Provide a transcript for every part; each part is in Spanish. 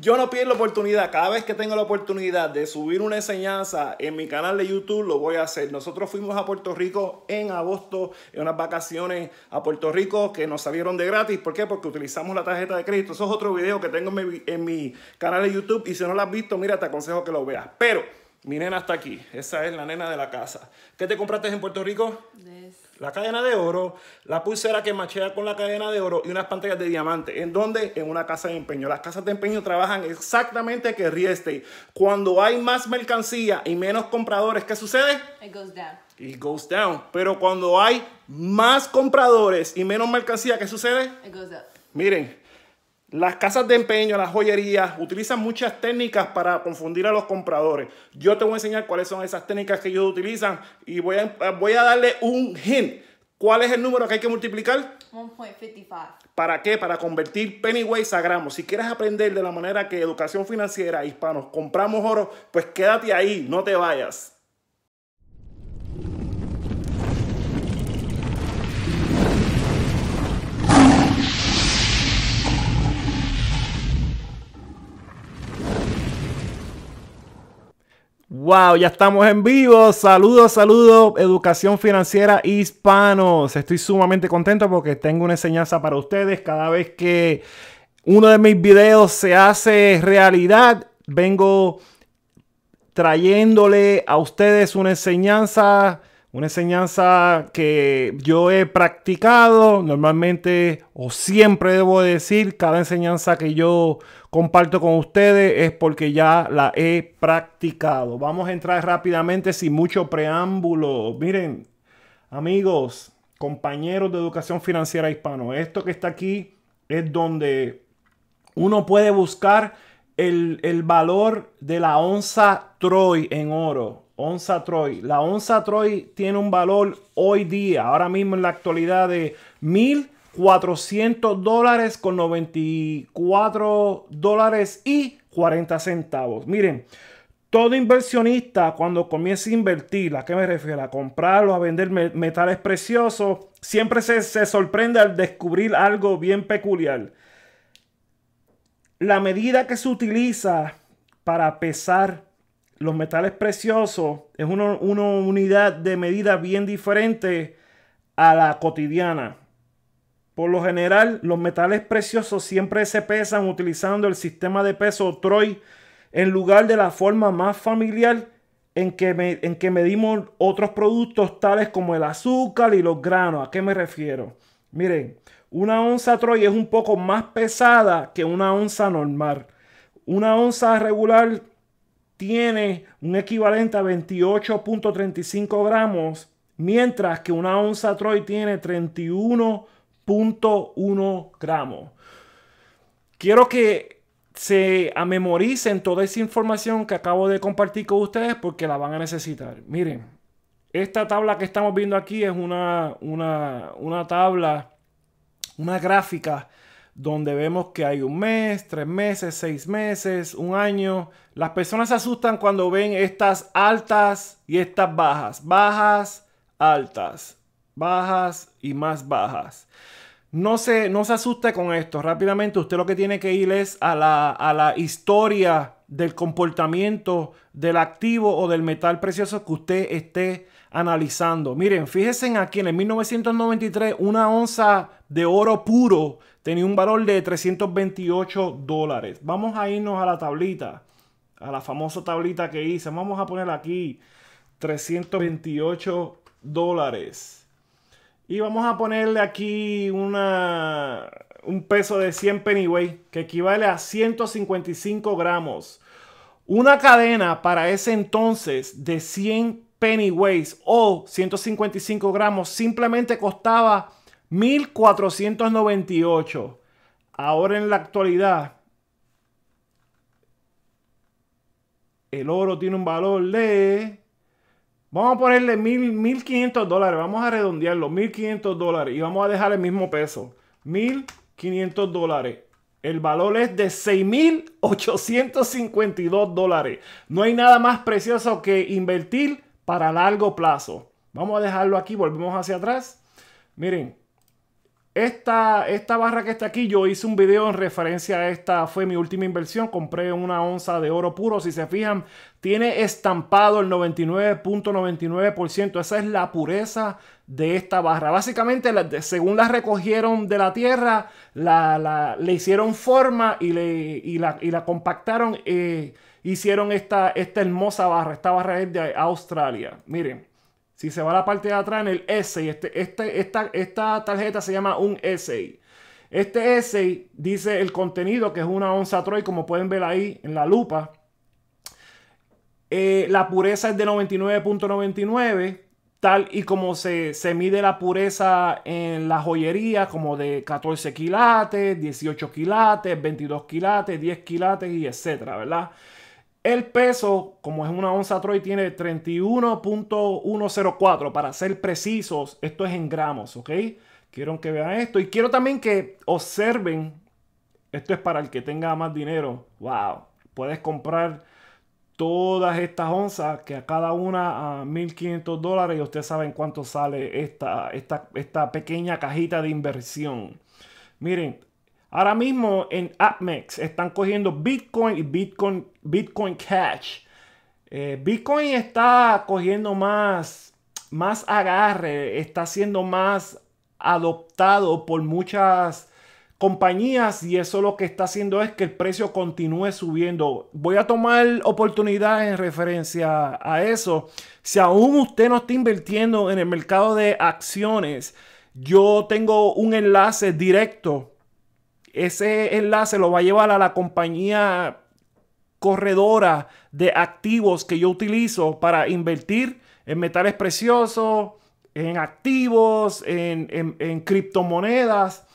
Yo no pierdo la oportunidad. Cada vez que tengo la oportunidad de subir una enseñanza en mi canal de YouTube, lo voy a hacer. Nosotros fuimos a Puerto Rico en agosto, en unas vacaciones a Puerto Rico que nos salieron de gratis. ¿Por qué? Porque utilizamos la tarjeta de crédito. Eso es otro video que tengo en mi, canal de YouTube. Y si no lo has visto, mira, te aconsejo que lo veas. Pero mi nena está aquí. Esa es la nena de la casa. ¿Qué te compraste en Puerto Rico? la cadena de oro, la pulsera que machea con la cadena de oro y unas pantallas de diamante. ¿En dónde? En una casa de empeño. Las casas de empeño trabajan exactamente que Rieste. Cuando hay más mercancía y menos compradores, ¿qué sucede? It goes down. It goes down. Pero cuando hay más compradores y menos mercancía, ¿qué sucede? It goes up. Miren, las casas de empeño, las joyerías, utilizan muchas técnicas para confundir a los compradores. Yo te voy a enseñar cuáles son esas técnicas que ellos utilizan y voy a, voy a darle un hint. ¿Cuál es el número que hay que multiplicar? 1.55. ¿Para qué? Para convertir Pennywise a gramos. Si quieres aprender de la manera que educación financiera, hispanos, compramos oro, pues quédate ahí, no te vayas. Wow, ya estamos en vivo. Saludos, saludos, Educación Financiera Hispanos. Estoy sumamente contento porque tengo una enseñanza para ustedes. Cada vez que uno de mis videos se hace realidad, vengo trayéndole a ustedes una enseñanza, una enseñanza que yo he practicado normalmente o siempre debo decir, cada enseñanza que yo comparto con ustedes es porque ya la he practicado. Vamos a entrar rápidamente sin mucho preámbulo. Miren, amigos, compañeros de educación financiera hispano, esto que está aquí es donde uno puede buscar el, el valor de la onza Troy en oro. Onza Troy. La onza Troy tiene un valor hoy día, ahora mismo en la actualidad de mil. 400 dólares con 94 dólares y 40 centavos. Miren, todo inversionista cuando comienza a invertir, ¿a qué me refiero? A comprarlo, a vender metales preciosos, siempre se, sorprende al descubrir algo bien peculiar. La medida que se utiliza para pesar los metales preciosos es una unidad de medida bien diferente a la cotidiana. Por lo general, los metales preciosos siempre se pesan utilizando el sistema de peso Troy en lugar de la forma más familiar en que, en que medimos otros productos tales como el azúcar y los granos. ¿A qué me refiero? Miren, una onza Troy es un poco más pesada que una onza normal. Una onza regular tiene un equivalente a 28.35 gramos, mientras que una onza Troy tiene 31 1 gramo. Quiero que se amemoricen toda esa información que acabo de compartir con ustedes porque la van a necesitar. Miren, esta tabla que estamos viendo aquí es una, una, una tabla, una gráfica donde vemos que hay un mes, tres meses, seis meses, un año. Las personas se asustan cuando ven estas altas y estas bajas. Bajas, altas, bajas y más bajas. No se, no se asuste con esto. Rápidamente usted lo que tiene que ir es a la, a la historia del comportamiento del activo o del metal precioso que usted esté analizando. Miren, fíjense aquí, en el 1993 una onza de oro puro tenía un valor de 328 dólares. Vamos a irnos a la tablita, a la famosa tablita que hice. Vamos a poner aquí 328 dólares. Y vamos a ponerle aquí una, un peso de 100 pennyweight, que equivale a 155 gramos. Una cadena para ese entonces de 100 pennyweights o 155 gramos simplemente costaba 1498. Ahora en la actualidad, el oro tiene un valor de Vamos a ponerle mil, 1500 dólares. Vamos a redondearlo. 1500 dólares. Y vamos a dejar el mismo peso. 1500 dólares. El valor es de 6.852 dólares. No hay nada más precioso que invertir para largo plazo. Vamos a dejarlo aquí. Volvemos hacia atrás. Miren, esta, esta barra que está aquí, yo hice un video en referencia a esta, fue mi última inversión, compré una onza de oro puro, si se fijan, tiene estampado el 99.99%, esa es la pureza de esta barra. Básicamente, según la recogieron de la tierra, la, le hicieron forma y, le, y, la, compactaron, eh, hicieron esta, esta hermosa barra, esta barra es de Australia, miren. Si se va a la parte de atrás en el s este, este, esta, esta tarjeta se llama un essay. Este dice el contenido, que es una onza Troy, como pueden ver ahí en la lupa. Eh, la pureza es de 99.99, tal y como se, mide la pureza en la joyería, como de 14 quilates, 18 quilates, 22 quilates, 10 quilates y etcétera, ¿verdad? El peso, como es una onza Troy, tiene 31.104 para ser precisos. Esto es en gramos, ¿ok? Quiero que vean esto. Y quiero también que observen. Esto es para el que tenga más dinero. ¡Wow! Puedes comprar todas estas onzas que a cada una a 1.500 dólares y ustedes saben cuánto sale esta, esta, esta pequeña cajita de inversión. Miren, Ahora mismo en AppMex están cogiendo Bitcoin y Bitcoin, Bitcoin Cash. Eh, Bitcoin está cogiendo más, más agarre, está siendo más adoptado por muchas compañías y eso lo que está haciendo es que el precio continúe subiendo. Voy a tomar oportunidad en referencia a eso. Si aún usted no está invirtiendo en el mercado de acciones, yo tengo un enlace directo ese enlace lo va a llevar a la compañía corredora de activos que yo utilizo para invertir en metales preciosos, en activos, en, criptomonedas.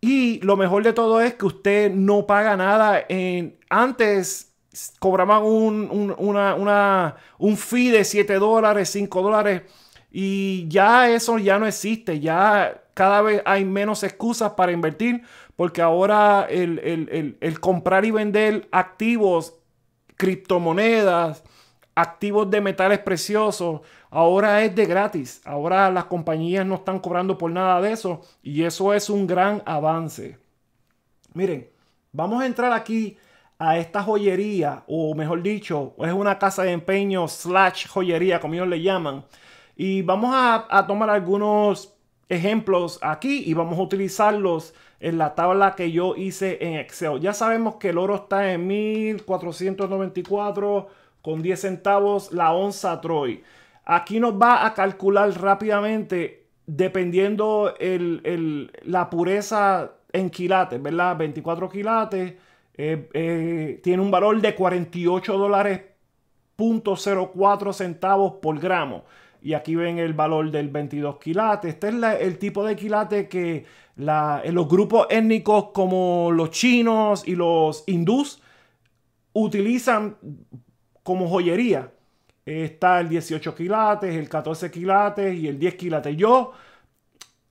Y lo mejor de todo es que usted no paga nada. En, antes cobraban un, un fee de 7 dólares, 5 dólares. Y ya eso ya no existe. Ya cada vez hay menos excusas para invertir porque ahora el, comprar y vender activos, criptomonedas, activos de metales preciosos, ahora es de gratis. Ahora las compañías no están cobrando por nada de eso y eso es un gran avance. Miren, vamos a entrar aquí a esta joyería, o mejor dicho, es una casa de empeño slash joyería, como ellos le llaman. Y vamos a, a tomar algunos ejemplos aquí y vamos a utilizarlos en la tabla que yo hice en Excel. Ya sabemos que el oro está en 1494 con 10 centavos la onza Troy. Aquí nos va a calcular rápidamente dependiendo el, la pureza en quilates, ¿verdad? 24 quilates. Eh, eh, tiene un valor de 48 dólares .04 centavos por gramo y aquí ven el valor del 22 quilates. Este es el tipo de quilates que los grupos étnicos como los chinos y los hindús utilizan como joyería. Está el 18 quilates, el 14 quilates y el 10 quilates. Yo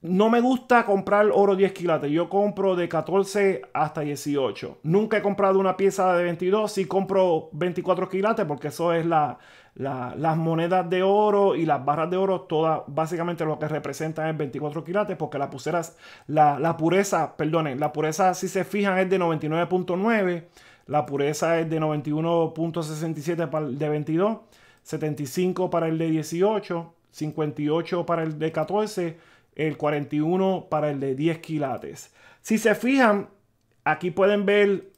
no me gusta comprar oro 10 quilates. Yo compro de 14 hasta 18. Nunca he comprado una pieza de 22. Si compro 24 quilates porque eso es las monedas de oro y las barras de oro. Todas básicamente lo que representan es 24 quilates porque la, pulseras. la, la pureza, perdonen, la pureza si se fijan es de 99.9. La pureza es de 91.67 para el de 22. 75 para el de 18. 58 para el de 14 el 41 para el de 10 quilates. Si se fijan, aquí pueden ver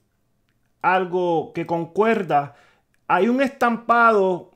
algo que concuerda. Hay un estampado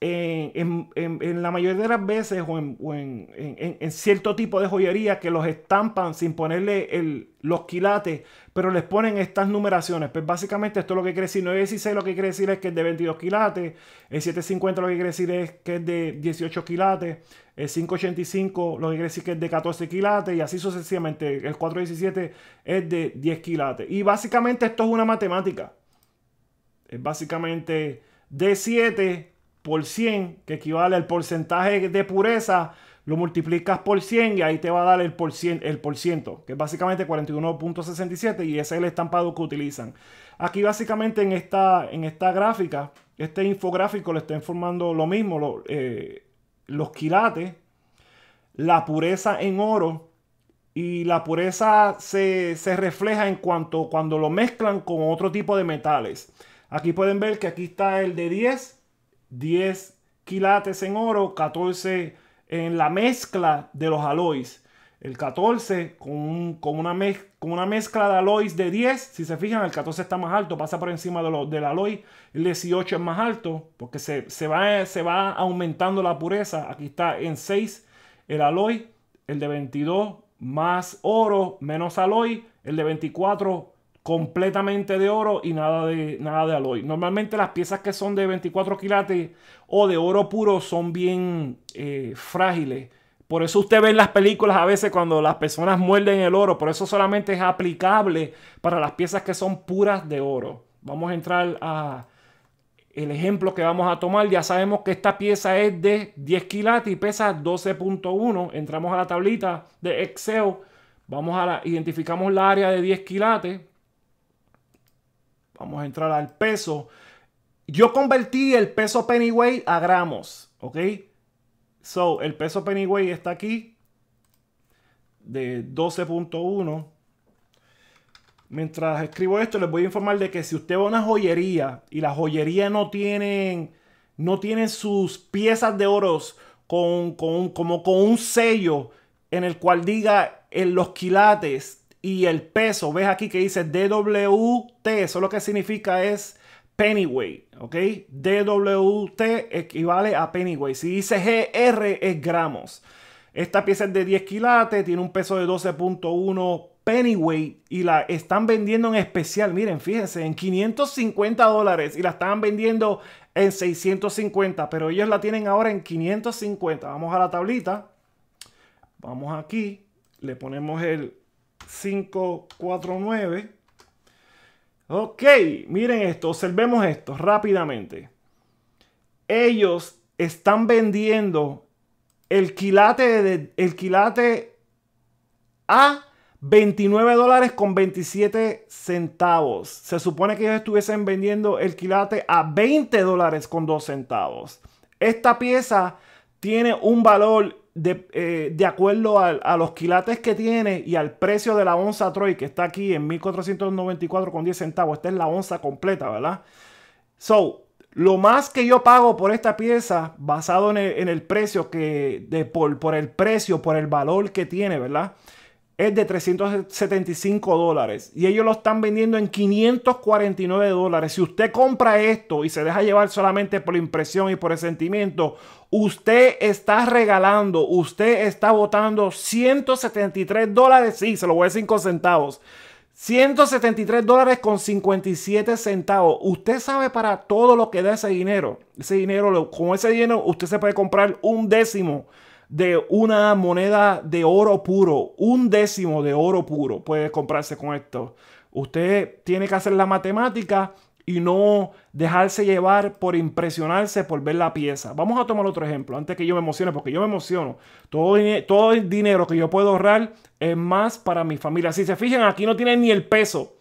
eh, en, la mayoría de las veces o, en, cierto tipo de joyería que los estampan sin ponerle los quilates, pero les ponen estas numeraciones. Pues básicamente esto lo que quiere decir 916 lo que quiere decir es que es de 22 quilates, el 750 lo que quiere decir es que es de 18 quilates, el 585 lo que quiere que es de 14 quilates y así sucesivamente. El 417 es de 10 quilates. Y básicamente esto es una matemática. Es básicamente de 7 por 100, que equivale al porcentaje de pureza, lo multiplicas por 100 y ahí te va a dar el por, el ciento, que es básicamente 41.67 y ese es el estampado que utilizan. Aquí básicamente en esta, en esta gráfica, este infográfico le está informando lo mismo, eh, los quilates, la pureza en oro y la pureza se, se, refleja en cuanto cuando lo mezclan con otro tipo de metales. Aquí pueden ver que aquí está el de 10, 10 quilates en oro, 14 en la mezcla de los alois. El 14 con, una, con una mezcla de Alois de 10. Si se fijan, el 14 está más alto, pasa por encima de lo, del alloy. El 18 es más alto porque se, va, se va aumentando la pureza. Aquí está en 6 el alloy. El de 22 más oro, menos alloy. El de 24 completamente de oro y nada de, nada de alloy. Normalmente las piezas que son de 24 quilates o de oro puro son bien eh, frágiles por eso usted ve en las películas a veces cuando las personas muerden el oro, por eso solamente es aplicable para las piezas que son puras de oro. Vamos a entrar a el ejemplo que vamos a tomar. Ya sabemos que esta pieza es de 10 quilates y pesa 12.1. Entramos a la tablita de Excel. Vamos a la, identificamos la área de 10 quilates. Vamos a entrar al peso. Yo convertí el peso pennyweight a gramos, ¿ok? So, el peso Pennyway está aquí de 12.1. Mientras escribo esto, les voy a informar de que si usted va a una joyería y la joyería no tiene no tienen sus piezas de oros con, como con un sello en el cual diga en los quilates y el peso, ves aquí que dice DWT, eso lo que significa es Pennyweight, ¿ok? DWT equivale a Pennyweight. Si dice GR es gramos. Esta pieza es de 10 quilates, tiene un peso de 12.1 Pennyweight y la están vendiendo en especial, miren, fíjense, en 550 dólares y la estaban vendiendo en 650, pero ellos la tienen ahora en 550. Vamos a la tablita, vamos aquí, le ponemos el 549 Ok, miren esto, observemos esto rápidamente. Ellos están vendiendo el quilate, el quilate a 29 dólares con 27 centavos. Se supone que ellos estuviesen vendiendo el quilate a 20 dólares con 2 centavos. Esta pieza tiene un valor eh, de, acuerdo a, los quilates que tiene y al precio de la onza Troy, que está aquí en 1494,10 centavos. Esta es la onza completa, ¿verdad? So, lo más que yo pago por esta pieza, basado en el, precio que, de, por, por el precio, por el valor que tiene, ¿verdad? es de 375 dólares y ellos lo están vendiendo en 549 dólares. Si usted compra esto y se deja llevar solamente por la impresión y por el sentimiento, Usted está regalando, usted está votando 173 dólares, sí, se lo voy a 5 centavos. 173 dólares con 57 centavos. Usted sabe para todo lo que da ese dinero. Ese dinero, con ese dinero, usted se puede comprar un décimo de una moneda de oro puro. Un décimo de oro puro puede comprarse con esto. Usted tiene que hacer la matemática y no dejarse llevar por impresionarse por ver la pieza. Vamos a tomar otro ejemplo antes que yo me emocione, porque yo me emociono. Todo, todo el dinero que yo puedo ahorrar es más para mi familia. Si se fijan, aquí no tiene ni el peso.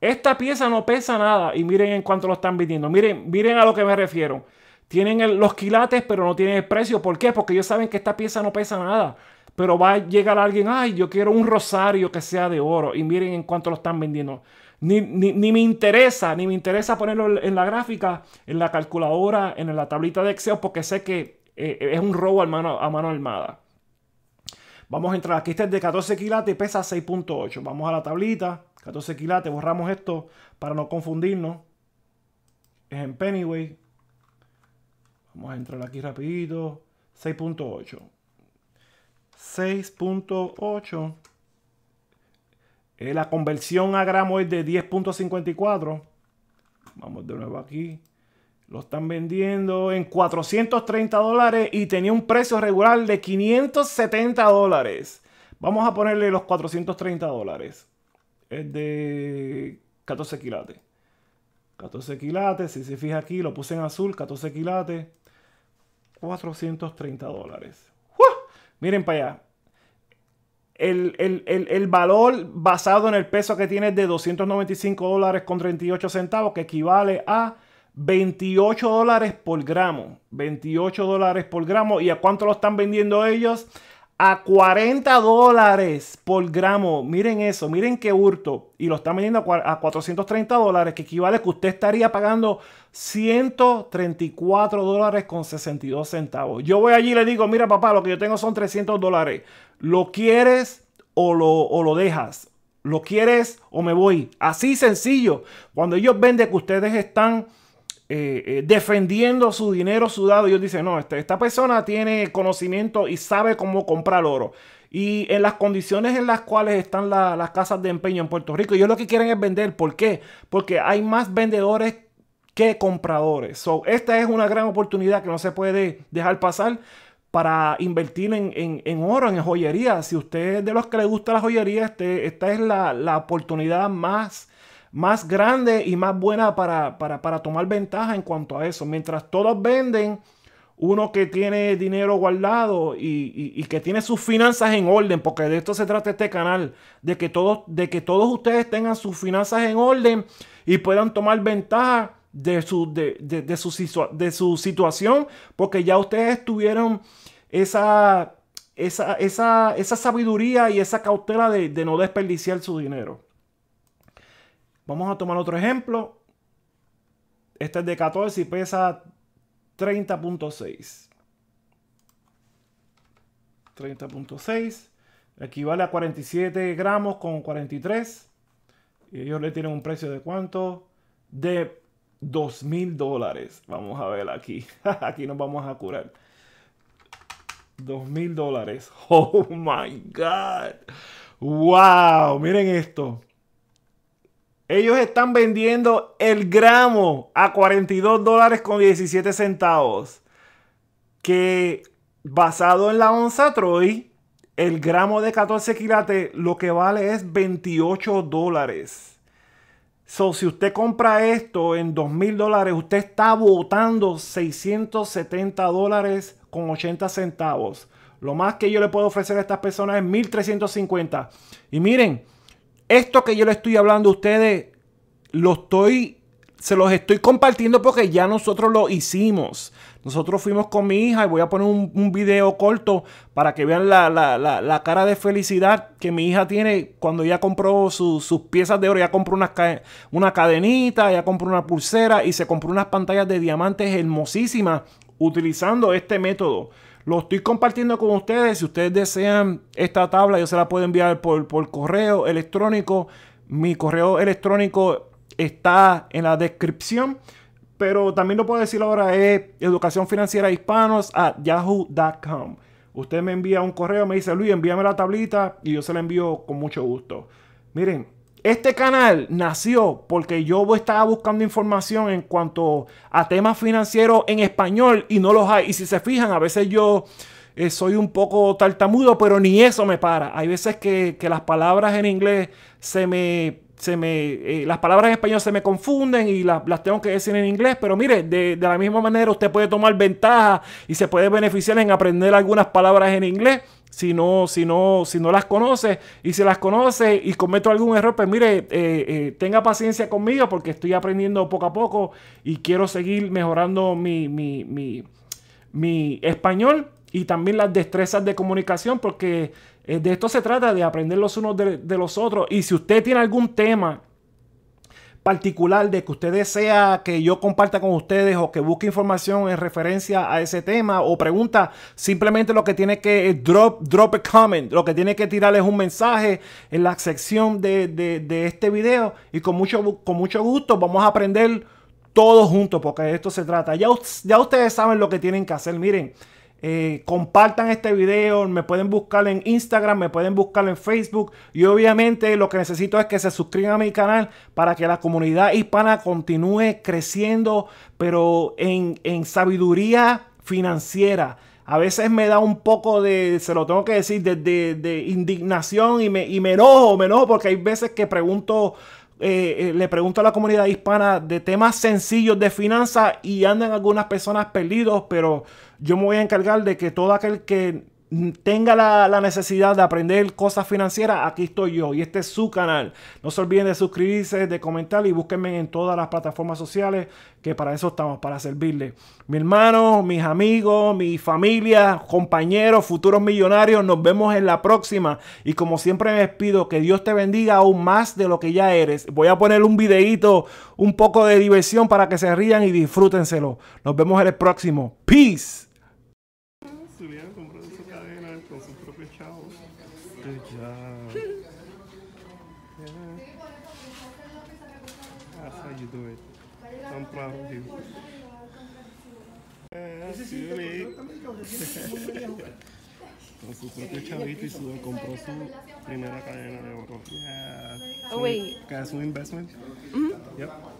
Esta pieza no pesa nada y miren en cuánto lo están vendiendo. Miren, miren a lo que me refiero. Tienen los quilates, pero no tienen el precio. ¿Por qué? Porque ellos saben que esta pieza no pesa nada. Pero va a llegar alguien, ay, yo quiero un rosario que sea de oro. Y miren en cuánto lo están vendiendo. Ni, me interesa, ni me interesa ponerlo en la gráfica, en la calculadora, en la tablita de Excel, porque sé que eh, es un robo a mano, a mano armada. Vamos a entrar aquí, este es de 14 quilates y pesa 6.8. Vamos a la tablita, 14 quilates, borramos esto para no confundirnos. Es en Pennyway. Vamos a entrar aquí rapidito. 6.8. 6.8. Eh, la conversión a gramo es de 10.54. Vamos de nuevo aquí. Lo están vendiendo en 430 dólares y tenía un precio regular de 570 dólares. Vamos a ponerle los 430 dólares. Es de 14 quilates. 14 quilates, si se fija aquí, lo puse en azul, 14 quilates. 430 dólares. Miren para allá el, valor basado en el peso que es de 295 dólares con 38 centavos, que equivale a 28 dólares por gramo. 28 dólares por gramo. ¿Y a cuánto lo están vendiendo ellos? a 40 dólares por gramo. Miren eso, miren qué hurto. Y lo están vendiendo a 430 dólares, que equivale que usted estaría pagando 134 dólares con 62 centavos. Yo voy allí y le digo, mira papá, lo que yo tengo son 300 dólares. ¿Lo quieres o lo, o lo dejas? ¿Lo quieres o me voy? Así sencillo. Cuando ellos venden que ustedes están eh, eh, defendiendo su dinero sudado. ellos dicen, no, este, esta persona tiene conocimiento y sabe cómo comprar oro. Y en las condiciones en las cuales están las casas de empeño en Puerto Rico, ellos lo que quieren es vender. ¿Por qué? Porque hay más vendedores que compradores. So, esta es una gran oportunidad que no se puede dejar pasar para invertir en, oro, en joyería. Si usted de los que le gusta la joyería, este, esta es la, la oportunidad más más grande y más buena para, tomar ventaja en cuanto a eso. Mientras todos venden, uno que tiene dinero guardado y, que tiene sus finanzas en orden, porque de esto se trata este canal, de que, todos, de que todos ustedes tengan sus finanzas en orden y puedan tomar ventaja de su, de, su, situación, porque ya ustedes tuvieron esa, esa, sabiduría y esa cautela de no desperdiciar su dinero. Vamos a tomar otro ejemplo. Este es de 14 y pesa 30.6. 30.6. Equivale a 47 gramos con 43. Y ellos le tienen un precio de cuánto? De 2.000 mil dólares. Vamos a ver aquí. aquí nos vamos a curar. 2.000 mil dólares. Oh my God. Wow. Miren esto. Ellos están vendiendo el gramo a 42 dólares con 17 centavos. Que basado en la onza Troy, el gramo de 14 quilates lo que vale es 28 dólares. So, si usted compra esto en 2.000 dólares, usted está votando 670 dólares con 80 centavos. Lo más que yo le puedo ofrecer a estas personas es 1.350. Y miren, esto que yo le estoy hablando a ustedes, lo estoy, se los estoy compartiendo porque ya nosotros lo hicimos. Nosotros fuimos con mi hija y voy a poner un, video corto para que vean la, cara de felicidad que mi hija tiene cuando ya compró sus piezas de oro, ya compró una, una cadenita, ya compró una pulsera y se compró unas pantallas de diamantes hermosísimas utilizando este método. Lo estoy compartiendo con ustedes. Si ustedes desean esta tabla, yo se la puedo enviar por, correo electrónico. Mi correo electrónico está en la descripción. Pero también lo puedo decir ahora es educación financiera hispanos a yahoo.com. Usted me envía un correo, me dice, Luis, envíame la tablita y yo se la envío con mucho gusto. Miren, este canal nació porque yo estaba buscando información en cuanto a temas financieros en español y no los hay. Y si se fijan, a veces yo eh, soy un poco tartamudo, pero ni eso me para. Hay veces que, las palabras en inglés se me... Se me eh, las palabras en español se me confunden y las, tengo que decir en inglés, pero mire, de, de la misma manera usted puede tomar ventaja y se puede beneficiar en aprender algunas palabras en inglés si no, si no, las conoce. Y si las conoce y cometo algún error, pues mire, eh, eh, tenga paciencia conmigo porque estoy aprendiendo poco a poco y quiero seguir mejorando mi, mi, español y también las destrezas de comunicación porque eh, de esto se trata, de aprender los unos de los otros. Y si usted tiene algún tema particular de que usted desea que yo comparta con ustedes o que busque información en referencia a ese tema o pregunta, simplemente lo que tiene que eh, drop, drop a comment, lo que tiene que tirar es un mensaje en la sección de, de, este video y con mucho, con mucho gusto vamos a aprender todos juntos porque esto se trata. Ya, ya ustedes saben lo que tienen que hacer, miren. Eh, compartan este video, me pueden buscar en Instagram, me pueden buscar en Facebook y obviamente lo que necesito es que se suscriban a mi canal para que la comunidad hispana continúe creciendo, pero en, sabiduría financiera. A veces me da un poco de, se lo tengo que decir, de, indignación y me, y me enojo, me enojo porque hay veces que pregunto eh, eh, le pregunto a la comunidad hispana de temas sencillos de finanzas y andan algunas personas perdidos, pero yo me voy a encargar de que todo aquel que tenga la, necesidad de aprender cosas financieras, aquí estoy yo y este es su canal. No se olviden de suscribirse, de comentar y búsquenme en todas las plataformas sociales que para eso estamos, para servirle. Mi hermano, mis amigos, mi familia, compañeros, futuros millonarios, nos vemos en la próxima. Y como siempre les pido que Dios te bendiga aún más de lo que ya eres. Voy a poner un videito, un poco de diversión para que se rían y disfrútenselo. Nos vemos en el próximo. Peace. Con su propio chavito y su, compró su primera cadena de oro. Yeah. Oh, wait. Cash an investment. Mm -hmm. Yep.